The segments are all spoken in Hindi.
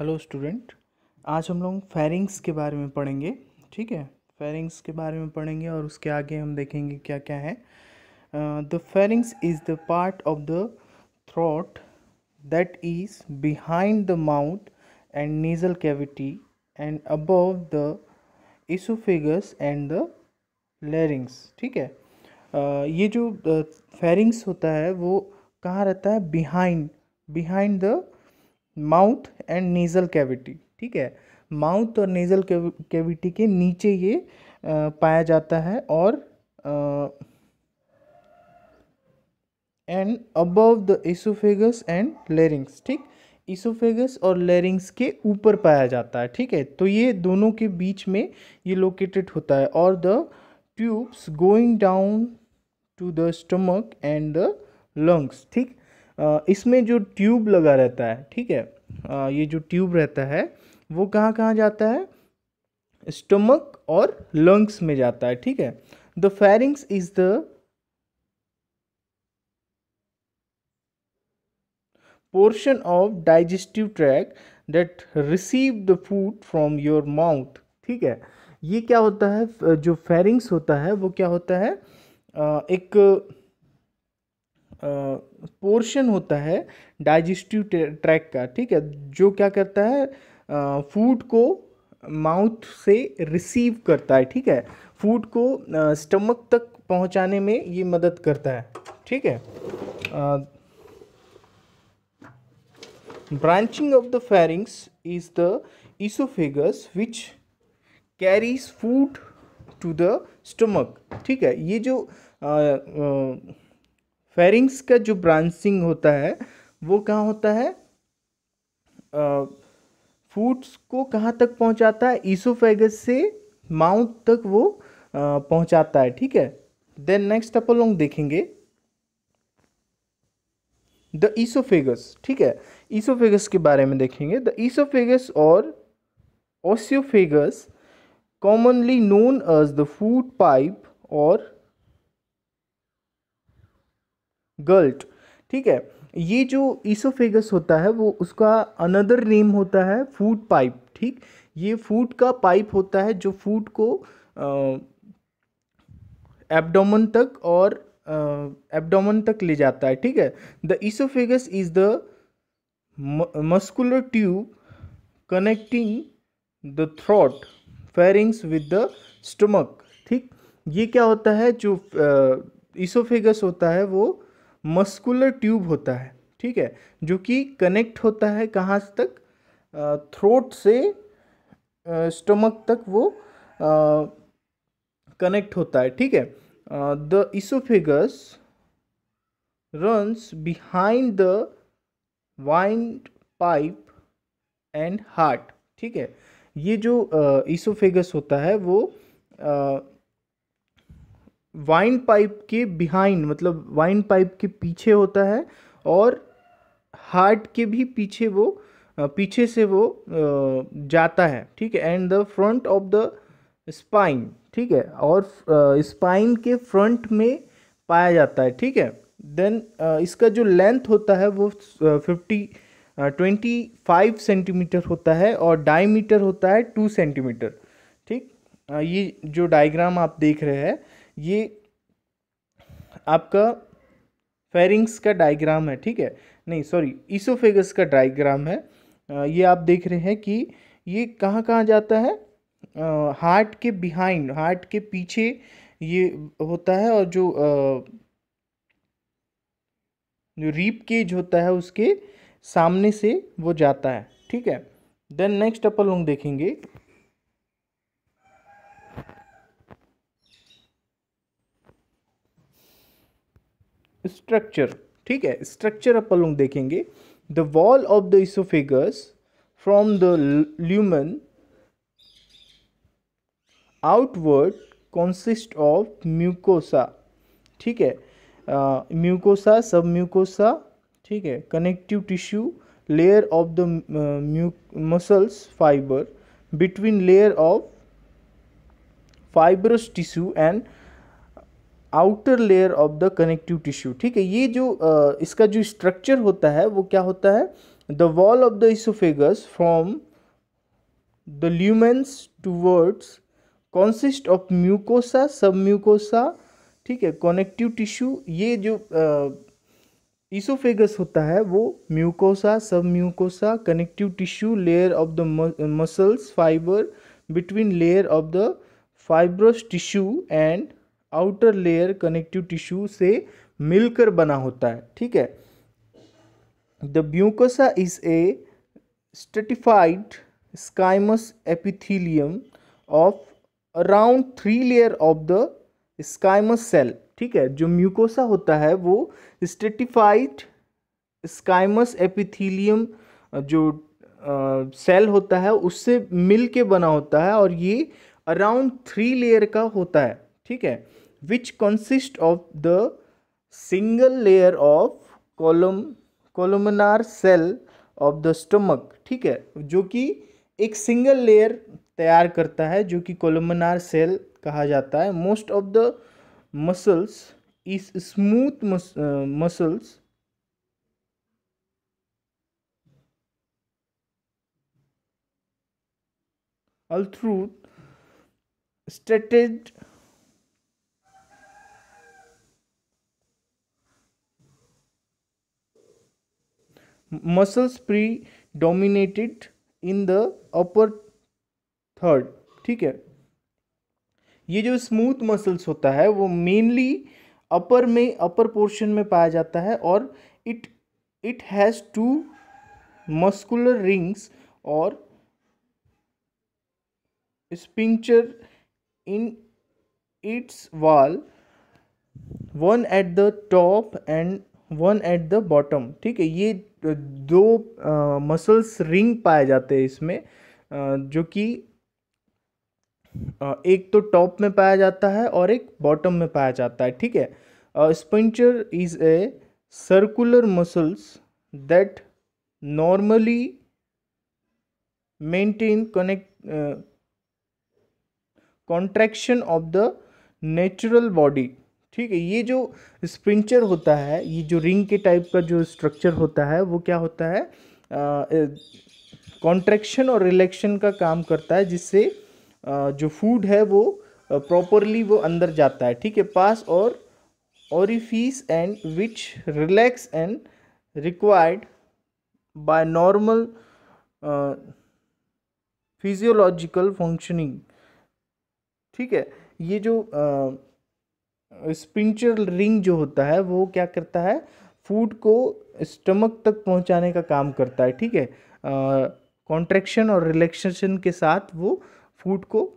हेलो स्टूडेंट आज हम लोग फेरिंग्स के बारे में पढ़ेंगे ठीक है फेरिंग्स के बारे में पढ़ेंगे और उसके आगे हम देखेंगे क्या क्या है the pharynx is the part of the throat that is behind the mouth and nasal cavity and above the oesophagus and the larynx ठीक है ये जो फेरिंग्स होता है वो कहाँ रहता है behind behind the mouth and nasal cavity ठीक है माउथ और नेज़ल कैविटी के नीचे ये आ, पाया जाता है और and above the oesophagus and larynx ठीक इसोफेगस और लेरिंग्स के ऊपर पाया जाता है ठीक है तो ये दोनों के बीच में ये लोकेटेड होता है और the tubes going down to the stomach and the lungs ठीक इसमें जो ट्यूब लगा रहता है ठीक है ये जो ट्यूब रहता है वो कहाँ कहाँ जाता है स्टमक और लंग्स में जाता है ठीक है the pharynx is the portion of digestive tract that receive the food from your mouth ठीक है ये क्या होता है जो फेरिंग्स होता है वो क्या होता है एक पोर्शन होता है डाइजेस्टिव ट्रैक का ठीक है जो क्या करता है फूड को माउथ से रिसीव करता है ठीक है फूड को स्टमक तक पहुंचाने में ये मदद करता है ठीक है branching off the pharynx is the oesophagus which carries food to the stomach ठीक है ये जो आ, आ, फेरिंग्स का जो ब्रांचिंग होता है वो कहाँ होता है फूड्स को कहाँ तक पहुँचाता है ईसोफेगस से माउथ तक वो पहुँचाता है ठीक है देन नेक्स्ट अपन लोग देखेंगे द ईसोफेगस ठीक है ईसोफेगस के बारे में देखेंगे द ईसोफेगस और oesophagus commonly known as the food pipe और गर्ल्ट ठीक है ये जो ईसोफेगस होता है वो उसका अनदर नेम होता है फूड पाइप ठीक ये फूड का पाइप होता है जो फूड को एब्डोमन तक और एब्डोमन तक ले जाता है ठीक है the oesophagus is the muscular tube connecting the throat pharynx with the stomach ठीक ये क्या होता है जो ईसोफेगस होता है वो मस्कुलर ट्यूब होता है ठीक है जो कि कनेक्ट होता है कहाँ तक थ्रोट से स्टमक तक वो कनेक्ट होता है ठीक है the oesophagus runs behind the windpipe and heart ठीक है ये जो इसोफेगस होता है वो वाइन पाइप के बिहाइंड मतलब वाइन पाइप के पीछे होता है और हार्ट के भी पीछे वो पीछे से वो जाता है ठीक है and the front of the spine ठीक है और स्पाइन के फ्रंट में पाया जाता है ठीक है देन इसका जो लेंथ होता है वो फिफ्टी ट्वेंटी फाइव सेंटीमीटर होता है और डायमीटर होता है टू सेंटीमीटर ठीक ये जो डायग्राम आप देख रहे हैं ये आपका फेरिंग्स का डायग्राम है ठीक है नहीं सॉरी ईसोफेगस का डायग्राम है ये आप देख रहे हैं कि ये कहाँ कहाँ जाता है हार्ट के बिहाइंड हार्ट के पीछे ये होता है और जो जो रीप केज होता है उसके सामने से वो जाता है ठीक है देन नेक्स्ट अपन लोग देखेंगे स्ट्रक्चर ठीक है स्ट्रक्चर अपन लोग देखेंगे the wall of the oesophagus from the lumen outward consist of mucosa ठीक है म्यूकोसा सब म्यूकोसा ठीक है connective tissue layer of the uh, muscles fiber between layer of fibrous tissue outer layer of the connective tissue ठीक है ये जो uh, इसका जो स्ट्रक्चर होता है वो क्या होता है the wall of the oesophagus from the lumens towards consist of mucosa submucosa ठीक है कनेक्टिव टिश्यू ये जो ईसोफेगस uh, होता है वो mucosa submucosa connective tissue layer of the muscles fibre between layer of the fibrous tissue and outer layer connective tissue से मिलकर बना होता है ठीक है the mucosa is a stratified squamous epithelium of around three layer of the squamous cell ठीक है जो म्यूकोसा होता है वो स्टेटिफाइड स्काइमस एपिथीलियम जो सेल uh, होता है उससे मिलके बना होता है और ये अराउंड थ्री लेयर का होता है ठीक है which consist of the single layer of column columnar cell of the stomach ठीक है जो कि एक सिंगल लेयर तैयार करता है जो कि कोलमनार सेल कहा जाता है most of the muscles is smooth muscles all through stated muscles predominated in the upper third ठीक है ये जो स्मूथ मसल्स होता है वो मेनली अपर में अपर पोर्शन में पाया जाता है और it it has two muscular rings और sphincter in its wall one at the top and one at the bottom ठीक है ये दो मसल्स रिंग पाए जाते हैं इसमें जो कि एक तो टॉप में पाया जाता है और एक बॉटम में पाया जाता है ठीक है sphincter is a circular muscles that normally maintain connect contraction of the natural body ठीक है ये जो स्प्रिंचर होता है ये जो रिंग के टाइप का जो स्ट्रक्चर होता है वो क्या होता है कॉन्ट्रेक्शन और रिलेक्शन का काम करता है जिससे आ, जो फूड है वो प्रॉपरली वो अंदर जाता है ठीक है पास और orifice and which relax and required by normal physiological functioning ठीक है ये जो uh, स्पिंचर रिंग जो होता है वो क्या करता है फूड को स्टमक तक पहुंचाने का काम करता है ठीक है कॉन्ट्रैक्शन और रिलैक्सेशन के साथ वो फूड को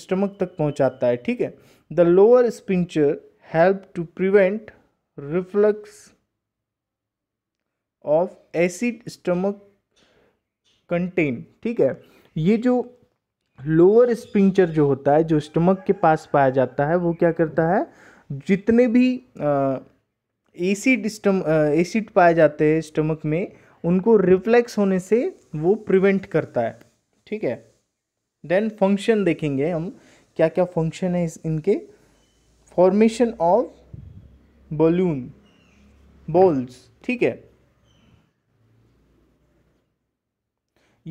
स्टमक तक पहुंचाता है ठीक है the lower sphincter help to prevent reflux of acid stomach content ठीक है ये जो लोअर स्पिंचर जो होता है जो स्टमक के पास पाया जाता है वो क्या करता है जितने भी एसिड स्टम एसिड पाए जाते हैं स्टमक में उनको रिफ्लेक्स होने से वो प्रिवेंट करता है ठीक है देन फंक्शन देखेंगे हम क्या क्या फंक्शन है इस इनके फॉर्मेशन ऑफ बलून बॉल्स ठीक है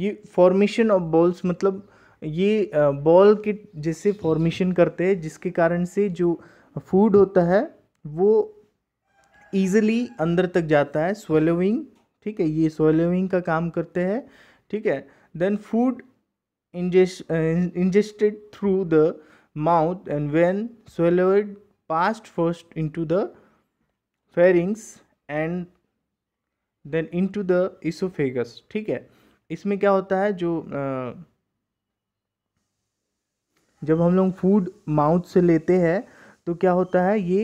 ये फॉर्मेशन ऑफ बॉल्स मतलब ये बॉल के जैसे फॉर्मेशन करते हैं जिसके कारण से जो फूड होता है वो ईजिली अंदर तक जाता है स्वेलोविंग ठीक है ये स्वेलोविंग का काम करते हैं ठीक है then food ingest ingested through the mouth and when swallowed past first into the pharynx and then into the oesophagus ठीक है इसमें क्या होता है जो uh, जब हम लोग फूड माउथ से लेते हैं तो क्या होता है ये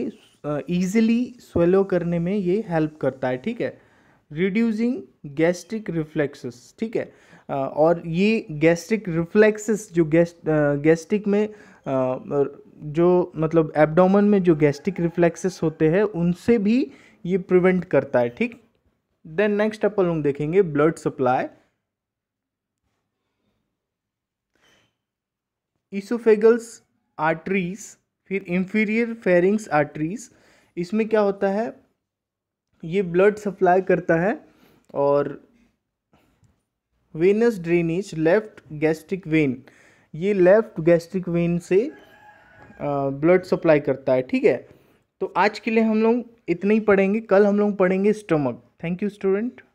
ईजिली स्वेलो करने में ये हेल्प करता है ठीक है रिड्यूजिंग गैस्ट्रिक रिफ्लेक्सेस ठीक है और ये गैस्ट्रिक रिफ्लेक्सेस जो गैस्ट गैस्ट्रिक मतलब में जो मतलब एब्डोमन में जो गैस्ट्रिक रिफ्लेक्सेस होते हैं उनसे भी ये प्रिवेंट करता है ठीक देन नेक्स्ट अपन लोग देखेंगे ब्लड सप्लाई इसोफेगल्स आर्टरीज फिर इंफीरियर फेरिंग्स आर्टरीज इसमें क्या होता है ये ब्लड सप्लाई करता है और venous drainage left gastric vein ये लेफ्ट गैस्ट्रिक वेन से ब्लड सप्लाई करता है ठीक है तो आज के लिए हम लोग इतना ही पढ़ेंगे कल हम लोग पढ़ेंगे स्टमक थैंक यू स्टूडेंट